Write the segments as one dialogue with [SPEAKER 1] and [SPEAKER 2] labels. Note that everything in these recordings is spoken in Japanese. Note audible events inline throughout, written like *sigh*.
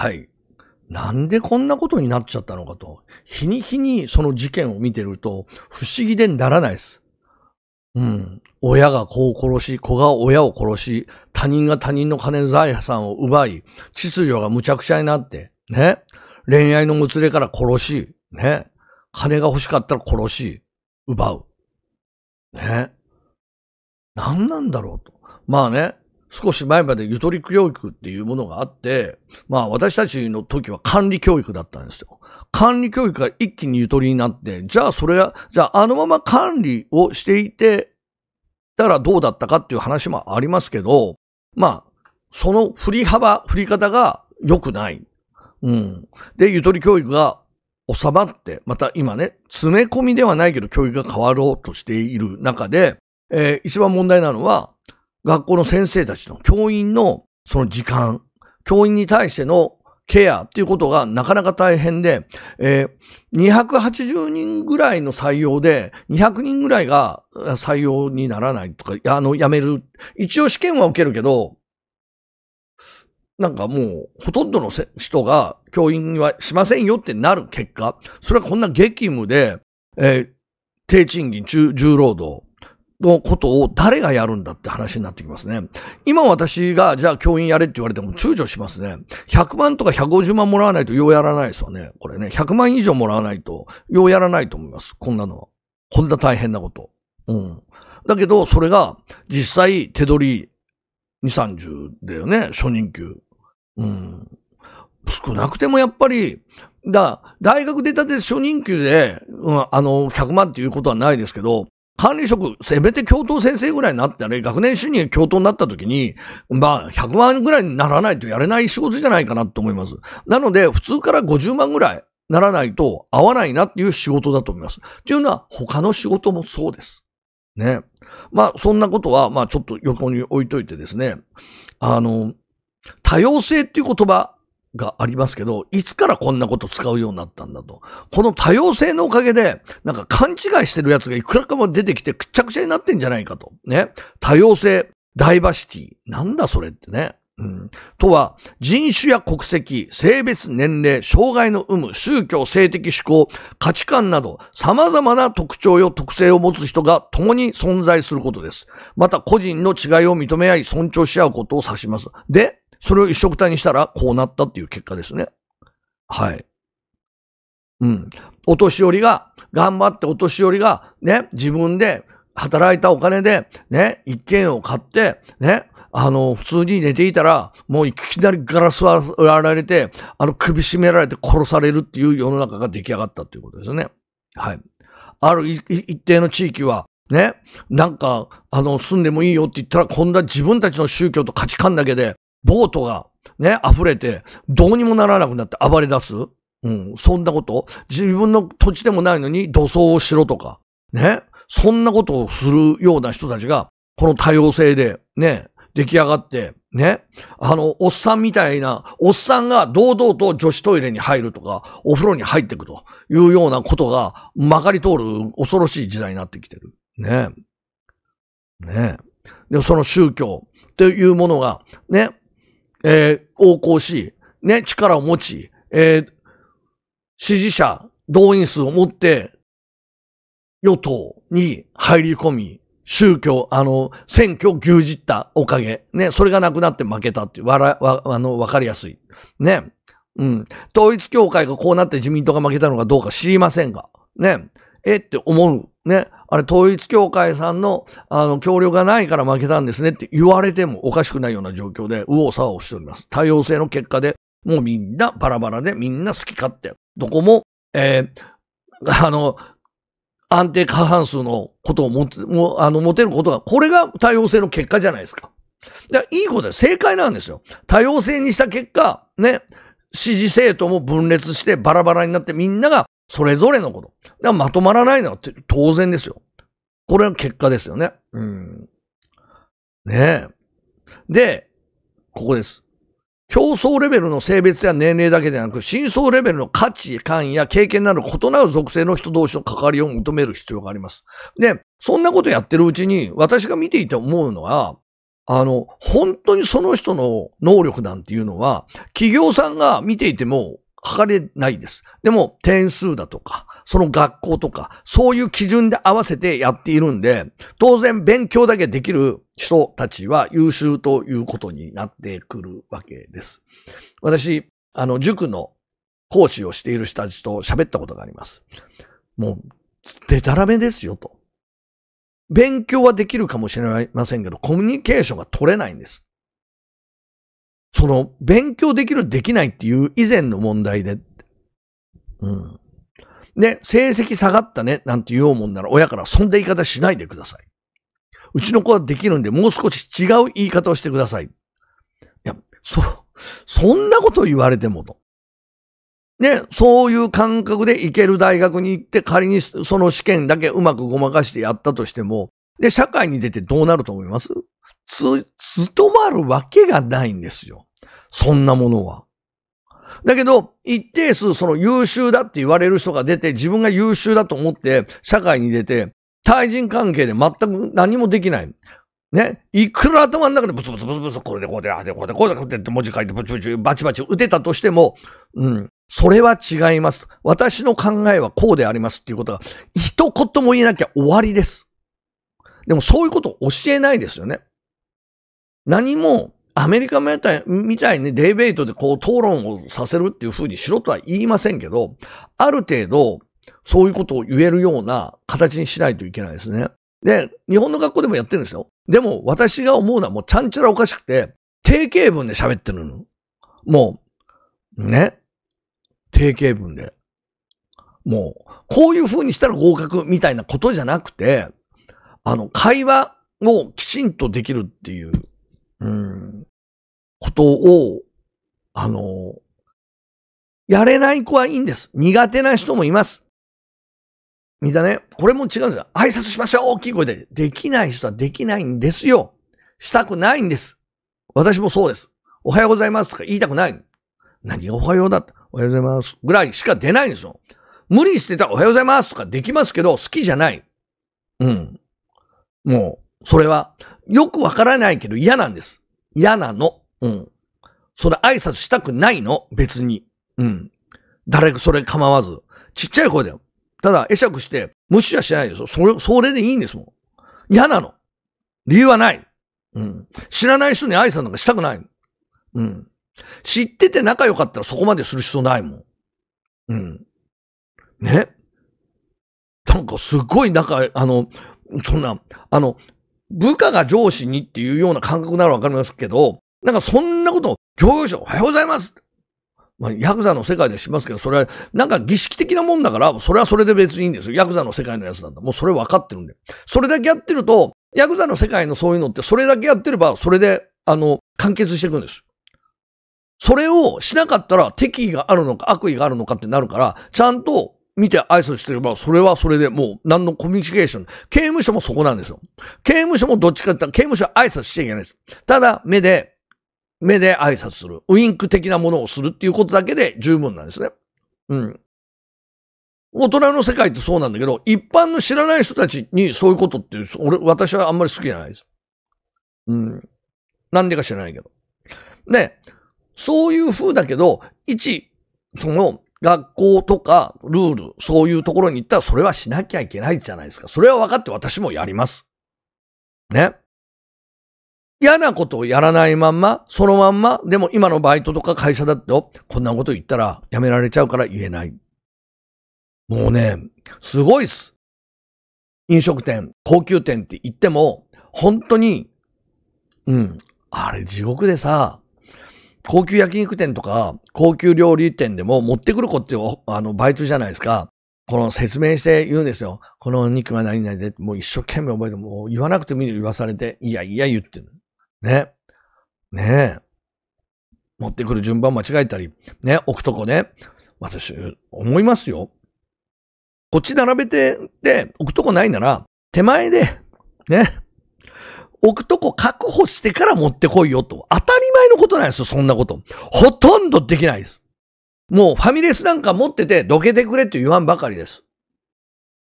[SPEAKER 1] はい。なんでこんなことになっちゃったのかと。日に日にその事件を見てると、不思議でならないです。うん。親が子を殺し、子が親を殺し、他人が他人の金財産を奪い、秩序が無茶苦茶になって、ね。恋愛のもつれから殺し、ね。金が欲しかったら殺し、奪う。ね。何なんだろうと。まあね、少し前までゆとり教育っていうものがあって、まあ私たちの時は管理教育だったんですよ。管理教育が一気にゆとりになって、じゃあそれは、じゃああのまま管理をしていて、たらどうだったかっていう話もありますけど、まあ、その振り幅、振り方が良くない。うん。で、ゆとり教育が収まって、また今ね、詰め込みではないけど教育が変わろうとしている中で、えー、一番問題なのは、学校の先生たちの教員のその時間、教員に対してのケアっていうことがなかなか大変で、えー、280人ぐらいの採用で、200人ぐらいが採用にならないとか、あの、辞める。一応試験は受けるけど、なんかもう、ほとんどの人が教員はしませんよってなる結果、それはこんな激務で、えー、低賃金、重労働、のことを誰がやるんだって話になってきますね。今私が、じゃあ教員やれって言われても躊躇しますね。100万とか150万もらわないとようやらないですわね。これね。100万以上もらわないと、ようやらないと思います。こんなのは。こんな大変なこと。うん。だけど、それが、実際、手取り2、30だよね。初任給。うん。少なくてもやっぱり、だ、大学出たて初任給で、うん、あの、100万っていうことはないですけど、管理職、せめて教頭先生ぐらいになったり、学年主任が教頭になった時に、まあ、100万ぐらいにならないとやれない仕事じゃないかなと思います。なので、普通から50万ぐらいならないと合わないなっていう仕事だと思います。っていうのは、他の仕事もそうです。ね。まあ、そんなことは、まあ、ちょっと横に置いといてですね。あの、多様性っていう言葉がありますけど、いつからこんなこと使うようになったんだと。この多様性のおかげで、なんか勘違いしてるやつがいくらかも出てきてくっちゃくちゃになってんじゃないかと。ね。多様性、ダイバーシティ。なんだそれってね。うん、とは、人種や国籍、性別、年齢、障害の有無、宗教、性的思考、価値観など、様々な特徴や特性を持つ人が共に存在することです。また、個人の違いを認め合い、尊重し合うことを指します。で、それを一色体にしたら、こうなったっていう結果ですね。はい。うん。お年寄りが、頑張ってお年寄りが、ね、自分で働いたお金で、ね、一軒を買って、ね、あの、普通に寝ていたら、もういきなりガラス割られて、あの、首絞められて殺されるっていう世の中が出来上がったっていうことですね。はい。ある一定の地域は、ね、なんか、あの、住んでもいいよって言ったら、こんな自分たちの宗教と価値観だけで、ボートが、ね、溢れて、どうにもならなくなって暴れ出すうん、そんなこと自分の土地でもないのに土葬をしろとか、ね、そんなことをするような人たちが、この多様性で、ね、出来上がって、ね、あの、おっさんみたいな、おっさんが堂々と女子トイレに入るとか、お風呂に入っていくというようなことが、まかり通る恐ろしい時代になってきてる。ね。ね。で、その宗教というものが、ね、えー、横行し、ね、力を持ち、えー、支持者、動員数を持って、与党に入り込み、宗教、あの、選挙を牛耳ったおかげ。ね、それがなくなって負けたってわら、わ、あの、わかりやすい。ね。うん。統一協会がこうなって自民党が負けたのかどうか知りませんが。ね。えって思う。ね。あれ、統一教会さんの、あの、協力がないから負けたんですねって言われてもおかしくないような状況で、右往左往しております。多様性の結果で、もうみんなバラバラでみんな好き勝手。どこも、えー、*laughs* あの、安定過半数のことを持て、もあの、持てることが、これが多様性の結果じゃないですか。だいいことで正解なんですよ。多様性にした結果、ね、支持政党も分裂してバラバラになってみんながそれぞれのこと。だからまとまらないのは当然ですよ。これは結果ですよね。うん。ねえ。で、ここです。競争レベルの性別や年齢だけでなく、真相レベルの価値観や経験など異なる属性の人同士の関わりを求める必要があります。で、そんなことやってるうちに、私が見ていて思うのは、あの、本当にその人の能力なんていうのは、企業さんが見ていても測れないです。でも、点数だとか、その学校とか、そういう基準で合わせてやっているんで、当然勉強だけできる人たちは優秀ということになってくるわけです。私、あの、塾の講師をしている人たちと喋ったことがあります。もう、でたらめですよと。勉強はできるかもしれませんけど、コミュニケーションが取れないんです。その、勉強できる、できないっていう以前の問題で、うん。ね、成績下がったね、なんて言おうもんなら、親からそんな言い方しないでください。うちの子はできるんで、もう少し違う言い方をしてください。いや、そ、そんなこと言われてもと。ね、そういう感覚で行ける大学に行って、仮にその試験だけうまくごまかしてやったとしても、で、社会に出てどうなると思いますつ、務まるわけがないんですよ。そんなものは。だけど、一定数その優秀だって言われる人が出て、自分が優秀だと思って、社会に出て、対人関係で全く何もできない。ね。いくら頭の中でブツブツブツブツ、これでこうで、ああでこうで、こうでこうでって文字書いて、ブチブチ、バチバチ打てたとしても、うん。それは違います。私の考えはこうでありますっていうことが、一言も言えなきゃ終わりです。でもそういうことを教えないですよね。何もアメリカみたいにデイベートでこう討論をさせるっていう風にしろとは言いませんけど、ある程度そういうことを言えるような形にしないといけないですね。で、日本の学校でもやってるんですよ。でも私が思うのはもうちゃんちゃらおかしくて、定型文で喋ってるの。もう、ね。定型文で。もう、こういう風にしたら合格みたいなことじゃなくて、あの、会話をきちんとできるっていううん、ことを、あの、やれない子はいいんです。苦手な人もいます。みんなね、これも違うんですよ。挨拶しましょう大きい声で。できない人はできないんですよ。したくないんです。私もそうです。おはようございますとか言いたくない。何おはようだって。おはようございます。ぐらいしか出ないんですよ。無理してたらおはようございますとかできますけど、好きじゃない。うん。もう、それは、よくわからないけど嫌なんです。嫌なの。うん。それ挨拶したくないの。別に。うん。誰かそれ構わず。ちっちゃい声だよ。ただ、会釈して、無視はしないですよ。それ、それでいいんですもん。嫌なの。理由はない。うん。知らない人に挨拶なんかしたくない。うん。知ってて仲良かったらそこまでする必要ないもん。うん。ねなんかすっごい仲、あの、そんな、あの、部下が上司にっていうような感覚ならわかりますけど、なんかそんなこと、教養者おはようございますまあ、ヤクザの世界でしますけど、それは、なんか儀式的なもんだから、それはそれで別にいいんですよ。ヤクザの世界のやつなんだ。もうそれ分かってるんで。それだけやってると、ヤクザの世界のそういうのって、それだけやってれば、それで、あの、完結していくんです。それをしなかったら敵意があるのか悪意があるのかってなるから、ちゃんと見て挨拶してれば、それはそれでもう何のコミュニケーション。刑務所もそこなんですよ。刑務所もどっちかって言ったら、刑務所は挨拶しちゃいけないです。ただ、目で、目で挨拶する。ウインク的なものをするっていうことだけで十分なんですね。うん。大人の世界ってそうなんだけど、一般の知らない人たちにそういうことって、俺、私はあんまり好きじゃないです。うん。なんでか知らないけど。ね、そういう風だけど、一、その、学校とかルール、そういうところに行ったらそれはしなきゃいけないじゃないですか。それは分かって私もやります。ね。嫌なことをやらないまんま、そのまんま、でも今のバイトとか会社だと、こんなこと言ったら辞められちゃうから言えない。もうね、すごいっす。飲食店、高級店って言っても、本当に、うん、あれ地獄でさ、高級焼肉店とか、高級料理店でも持ってくる子って、あの、バイトじゃないですか。この説明して言うんですよ。このお肉は何々で、もう一生懸命覚えて、もう言わなくてもいいの言わされて、いやいや言ってる。ね。ね持ってくる順番間違えたり、ね、置くとこね。私、思いますよ。こっち並べて、で、置くとこないなら、手前で、ね、置くとこ確保してから持ってこいよと。当たり前のことなんですよ、そんなこと。ほとんどできないです。もうファミレスなんか持ってて、どけてくれって言わんばかりです。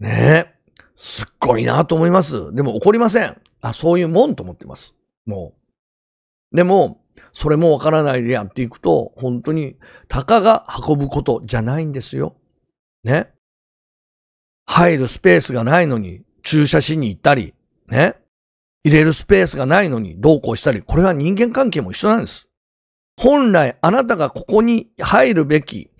[SPEAKER 1] ねえ。すっごいなと思います。でも怒りません。あ、そういうもんと思ってます。もう。でも、それもわからないでやっていくと、本当に、たかが運ぶことじゃないんですよ。ね。入るスペースがないのに、駐車しに行ったり、ね。入れるスペースがないのにどうこうしたり、これは人間関係も一緒なんです。本来あなたがここに入るべき、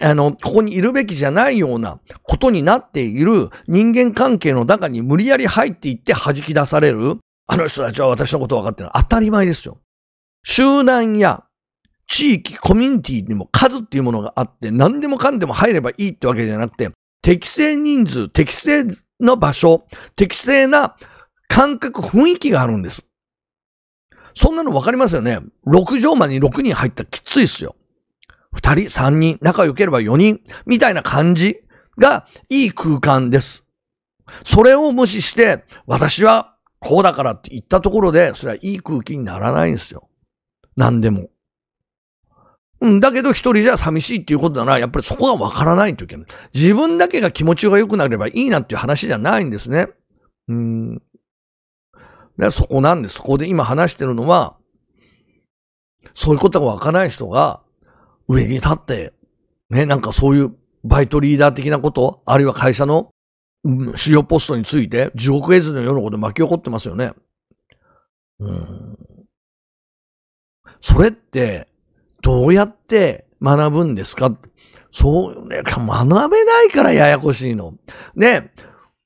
[SPEAKER 1] あの、ここにいるべきじゃないようなことになっている人間関係の中に無理やり入っていって弾き出される、あの人たちは私のこと分かってる。のは当たり前ですよ。集団や地域、コミュニティにも数っていうものがあって、何でもかんでも入ればいいってわけじゃなくて、適正人数、適正の場所、適正な感覚、雰囲気があるんです。そんなのわかりますよね。6畳間に6人入ったらきついっすよ。2人、3人、仲良ければ4人、みたいな感じがいい空間です。それを無視して、私はこうだからって言ったところで、それはいい空気にならないんですよ。何でも。うん、だけど一人じゃ寂しいっていうことなら、やっぱりそこがわからないといけない。自分だけが気持ちが良くなればいいなっていう話じゃないんですね。うん。ね、そこなんです。そこで今話してるのは、そういうことがわからない人が、上に立って、ね、なんかそういうバイトリーダー的なこと、あるいは会社の主要ポストについて、地獄絵図のようなこと巻き起こってますよね。うん。それって、どうやって学ぶんですかそう、ね、学べないからややこしいの。ね、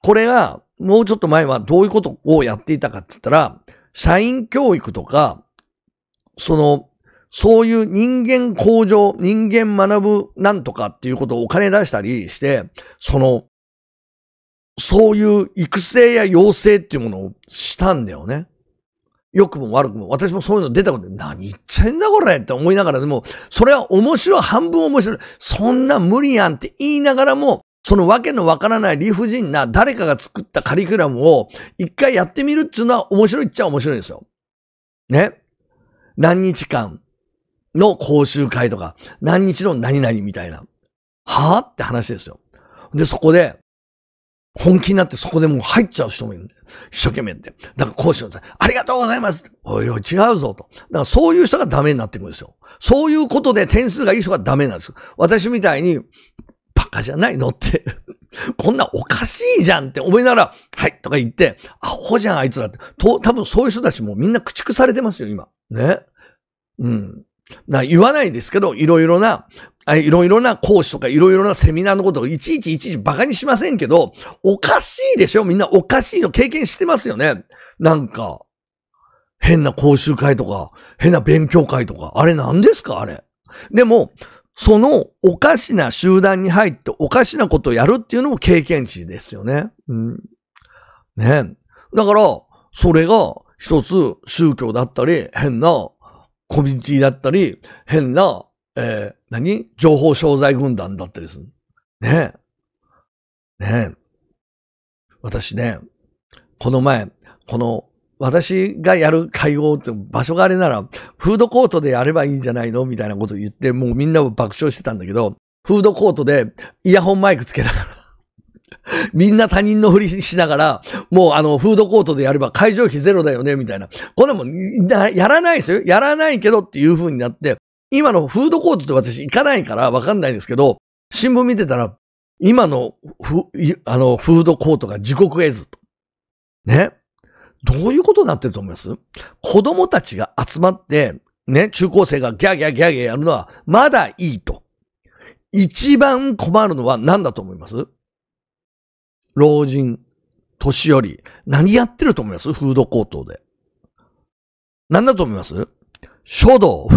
[SPEAKER 1] これが、もうちょっと前はどういうことをやっていたかって言ったら、社員教育とか、その、そういう人間向上、人間学ぶなんとかっていうことをお金出したりして、その、そういう育成や養成っていうものをしたんだよね。良くも悪くも。私もそういうの出たことで、何言っちてんだこれって思いながらでも、それは面白い、半分面白い。そんな無理やんって言いながらも、そのわけのわからない理不尽な誰かが作ったカリキュラムを一回やってみるっていうのは面白いっちゃ面白いんですよ。ね。何日間の講習会とか、何日の何々みたいな。はぁって話ですよ。で、そこで、本気になってそこでもう入っちゃう人もいるんで、一生懸命って。だから講師のありがとうございますおいおい違うぞと。だからそういう人がダメになってくるんですよ。そういうことで点数がいい人がダメなんですよ。私みたいに、カじゃないのって *laughs* こんなおかしいじゃんって思いながら、はい、とか言って、アホじゃん、あいつらって。と、多分そういう人たちもみんな駆逐されてますよ、今。ね。うん。な言わないですけど、いろいろな、いろいろな講師とかいろいろなセミナーのことをいちいちいちいち馬鹿にしませんけど、おかしいでしょみんなおかしいの経験してますよねなんか、変な講習会とか、変な勉強会とか、あれ何ですかあれ。でも、そのおかしな集団に入っておかしなことをやるっていうのも経験値ですよね。うん。ねだから、それが一つ宗教だったり、変なコミュニティだったり、変な、えー、何情報商材軍団だったりする。ねえ。ねえ。私ね、この前、この私がやる会合って場所があれなら、フードコートでやればいいんじゃないのみたいなこと言って、もうみんな爆笑してたんだけど、フードコートでイヤホンマイクつけながら、*laughs* みんな他人のふりしながら、もうあの、フードコートでやれば会場費ゼロだよね、みたいな。こんなもん、やらないですよ。やらないけどっていう風になって、今のフードコートって私行かないからわかんないんですけど、新聞見てたら、今の、あの、フードコートが地獄絵図と。ね。どういうことになってると思います子供たちが集まって、ね、中高生がギャーギャーギャーギャーやるのは、まだいいと。一番困るのは何だと思います老人、年寄り、何やってると思いますフードコートで。何だと思います書道。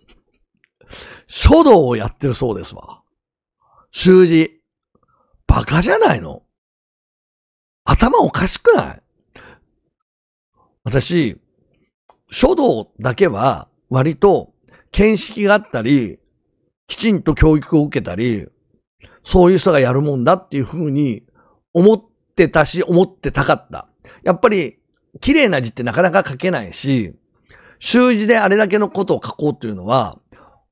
[SPEAKER 1] *laughs* 書道をやってるそうですわ。習字。バカじゃないの頭おかしくない私、書道だけは割と見識があったり、きちんと教育を受けたり、そういう人がやるもんだっていうふうに思ってたし、思ってたかった。やっぱり、綺麗な字ってなかなか書けないし、習字であれだけのことを書こうっていうのは、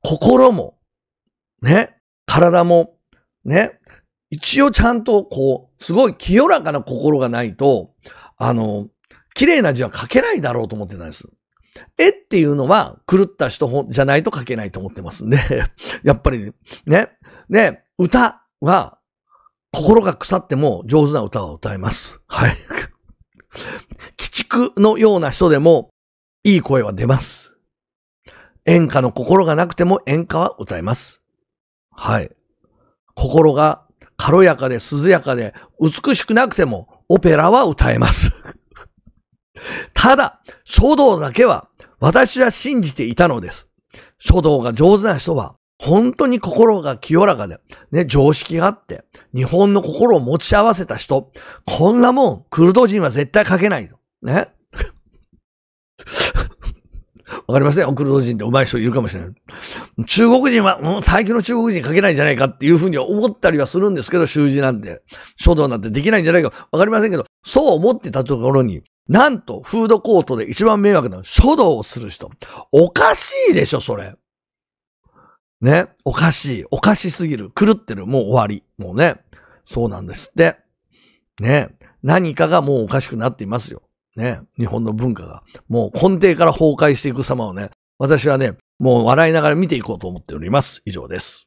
[SPEAKER 1] 心も、ね、体も、ね、一応ちゃんとこう、すごい清らかな心がないと、あの、綺麗な字は書けないだろうと思ってたんです。絵っていうのは狂った人じゃないと書けないと思ってますんで *laughs* やっぱりね。ね、歌は心が腐っても上手な歌は歌えます。はい。鬼畜のような人でもいい声は出ます。演歌の心がなくても演歌は歌えます。はい。心が軽やかで涼やかで美しくなくてもオペラは歌えます。*laughs* ただ、書道だけは私は信じていたのです。書道が上手な人は本当に心が清らかで、ね、常識があって、日本の心を持ち合わせた人、こんなもん、クルド人は絶対書けないの。ね。*laughs* わかりません、クルド人って上手い人いるかもしれない。中国人は、うん、最近の中国人書けないんじゃないかっていうふうに思ったりはするんですけど、習字なんて、書道なんてできないんじゃないかわかりませんけど、そう思ってたところに、なんと、フードコートで一番迷惑なの書道をする人。おかしいでしょ、それ。ね。おかしい。おかしすぎる。狂ってる。もう終わり。もうね。そうなんですって。ね。何かがもうおかしくなっていますよ。ね。日本の文化が。もう根底から崩壊していく様をね、私はね、もう笑いながら見ていこうと思っております。以上です。